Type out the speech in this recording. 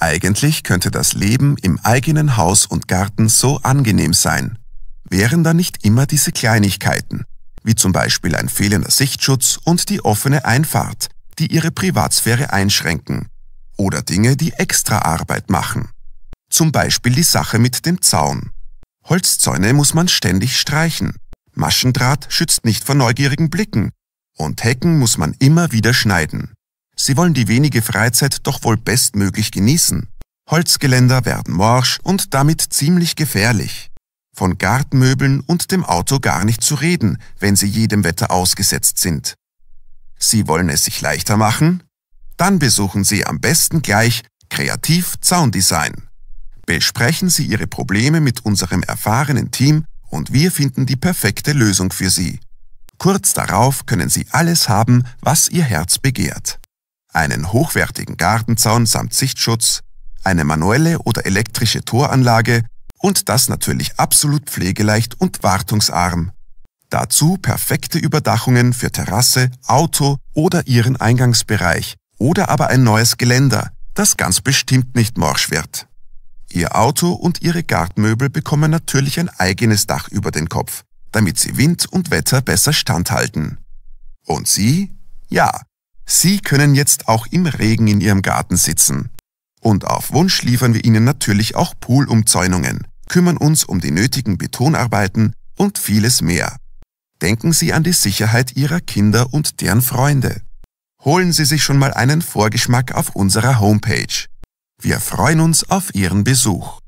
Eigentlich könnte das Leben im eigenen Haus und Garten so angenehm sein. Wären da nicht immer diese Kleinigkeiten, wie zum Beispiel ein fehlender Sichtschutz und die offene Einfahrt, die ihre Privatsphäre einschränken. Oder Dinge, die extra Arbeit machen. Zum Beispiel die Sache mit dem Zaun. Holzzäune muss man ständig streichen. Maschendraht schützt nicht vor neugierigen Blicken. Und Hecken muss man immer wieder schneiden. Sie wollen die wenige Freizeit doch wohl bestmöglich genießen. Holzgeländer werden morsch und damit ziemlich gefährlich. Von Gartenmöbeln und dem Auto gar nicht zu reden, wenn sie jedem Wetter ausgesetzt sind. Sie wollen es sich leichter machen? Dann besuchen Sie am besten gleich Kreativ Zaundesign. Besprechen Sie Ihre Probleme mit unserem erfahrenen Team und wir finden die perfekte Lösung für Sie. Kurz darauf können Sie alles haben, was Ihr Herz begehrt einen hochwertigen Gartenzaun samt Sichtschutz, eine manuelle oder elektrische Toranlage und das natürlich absolut pflegeleicht und wartungsarm. Dazu perfekte Überdachungen für Terrasse, Auto oder ihren Eingangsbereich oder aber ein neues Geländer, das ganz bestimmt nicht morsch wird. Ihr Auto und ihre Gartenmöbel bekommen natürlich ein eigenes Dach über den Kopf, damit sie Wind und Wetter besser standhalten. Und Sie? Ja, Sie können jetzt auch im Regen in Ihrem Garten sitzen. Und auf Wunsch liefern wir Ihnen natürlich auch Poolumzäunungen, kümmern uns um die nötigen Betonarbeiten und vieles mehr. Denken Sie an die Sicherheit Ihrer Kinder und deren Freunde. Holen Sie sich schon mal einen Vorgeschmack auf unserer Homepage. Wir freuen uns auf Ihren Besuch.